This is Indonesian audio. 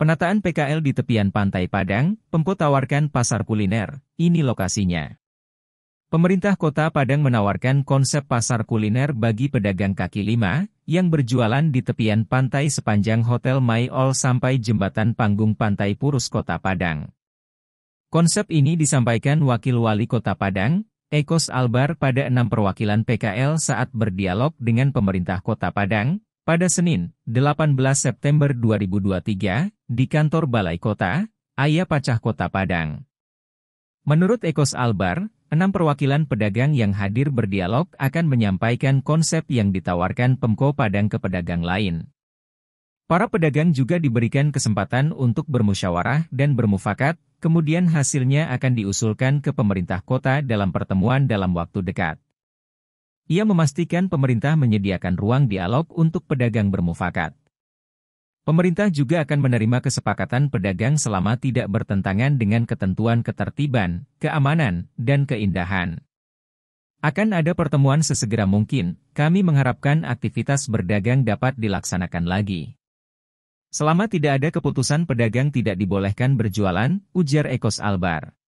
Penataan PKL di tepian Pantai Padang, pemkot tawarkan pasar kuliner, ini lokasinya. Pemerintah Kota Padang menawarkan konsep pasar kuliner bagi pedagang kaki lima, yang berjualan di tepian pantai sepanjang Hotel All sampai Jembatan Panggung Pantai Purus Kota Padang. Konsep ini disampaikan Wakil Wali Kota Padang, Ekos Albar pada enam perwakilan PKL saat berdialog dengan pemerintah Kota Padang, pada Senin, 18 September 2023, di kantor Balai Kota, Ayah Pacah Kota Padang. Menurut Ekos Albar, enam perwakilan pedagang yang hadir berdialog akan menyampaikan konsep yang ditawarkan Pemko Padang ke pedagang lain. Para pedagang juga diberikan kesempatan untuk bermusyawarah dan bermufakat, kemudian hasilnya akan diusulkan ke pemerintah kota dalam pertemuan dalam waktu dekat. Ia memastikan pemerintah menyediakan ruang dialog untuk pedagang bermufakat. Pemerintah juga akan menerima kesepakatan pedagang selama tidak bertentangan dengan ketentuan ketertiban, keamanan, dan keindahan. Akan ada pertemuan sesegera mungkin, kami mengharapkan aktivitas berdagang dapat dilaksanakan lagi. Selama tidak ada keputusan pedagang tidak dibolehkan berjualan, ujar Ekos Albar.